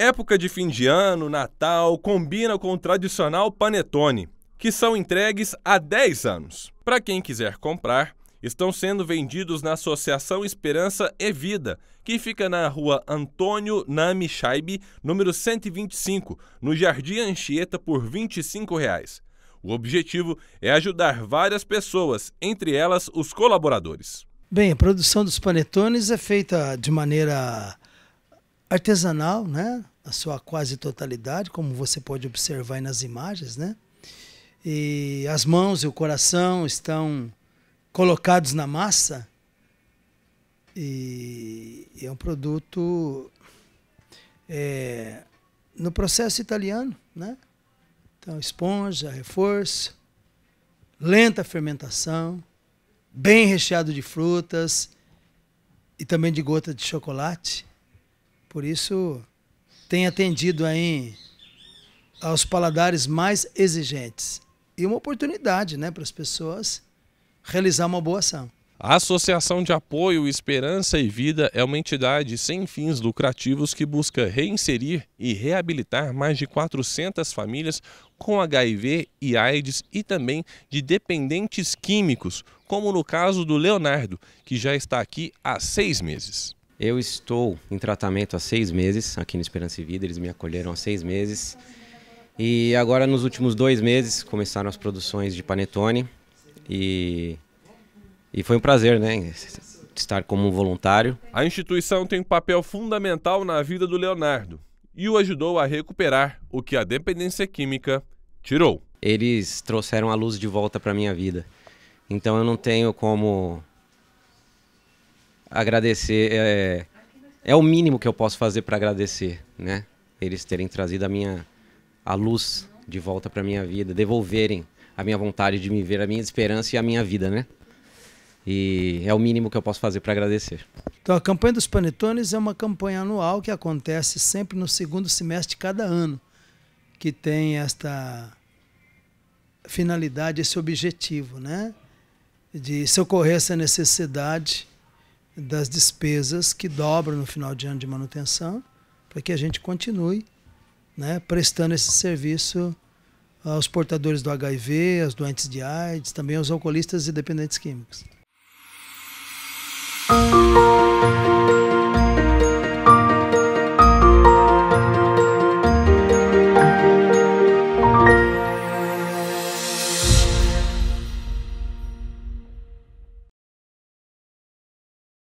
Época de fim de ano, Natal, combina com o tradicional panetone, que são entregues há 10 anos. Para quem quiser comprar, estão sendo vendidos na Associação Esperança e Vida, que fica na rua Antônio Nami Scheibe, número 125, no Jardim Anchieta, por R$ 25. Reais. O objetivo é ajudar várias pessoas, entre elas os colaboradores. Bem, a produção dos panetones é feita de maneira artesanal, né? A sua quase totalidade, como você pode observar nas imagens, né? E as mãos e o coração estão colocados na massa. E é um produto é, no processo italiano, né? Então, esponja, reforço, lenta fermentação, bem recheado de frutas e também de gota de chocolate por isso, tem atendido aí aos paladares mais exigentes. E uma oportunidade né, para as pessoas realizar uma boa ação. A Associação de Apoio Esperança e Vida é uma entidade sem fins lucrativos que busca reinserir e reabilitar mais de 400 famílias com HIV e AIDS e também de dependentes químicos, como no caso do Leonardo, que já está aqui há seis meses. Eu estou em tratamento há seis meses aqui no Esperança e Vida, eles me acolheram há seis meses. E agora, nos últimos dois meses, começaram as produções de Panetone. E, e foi um prazer, né? Estar como um voluntário. A instituição tem um papel fundamental na vida do Leonardo e o ajudou a recuperar o que a dependência química tirou. Eles trouxeram a luz de volta para minha vida. Então eu não tenho como agradecer. É, é o mínimo que eu posso fazer para agradecer, né? Eles terem trazido a minha a luz de volta para minha vida, devolverem a minha vontade de me ver, a minha esperança e a minha vida, né? E é o mínimo que eu posso fazer para agradecer. Então, a campanha dos panetones é uma campanha anual que acontece sempre no segundo semestre de cada ano, que tem esta finalidade, esse objetivo, né? De socorrer essa necessidade das despesas que dobram no final de ano de manutenção, para que a gente continue né, prestando esse serviço aos portadores do HIV, aos doentes de AIDS, também aos alcoolistas e dependentes químicos.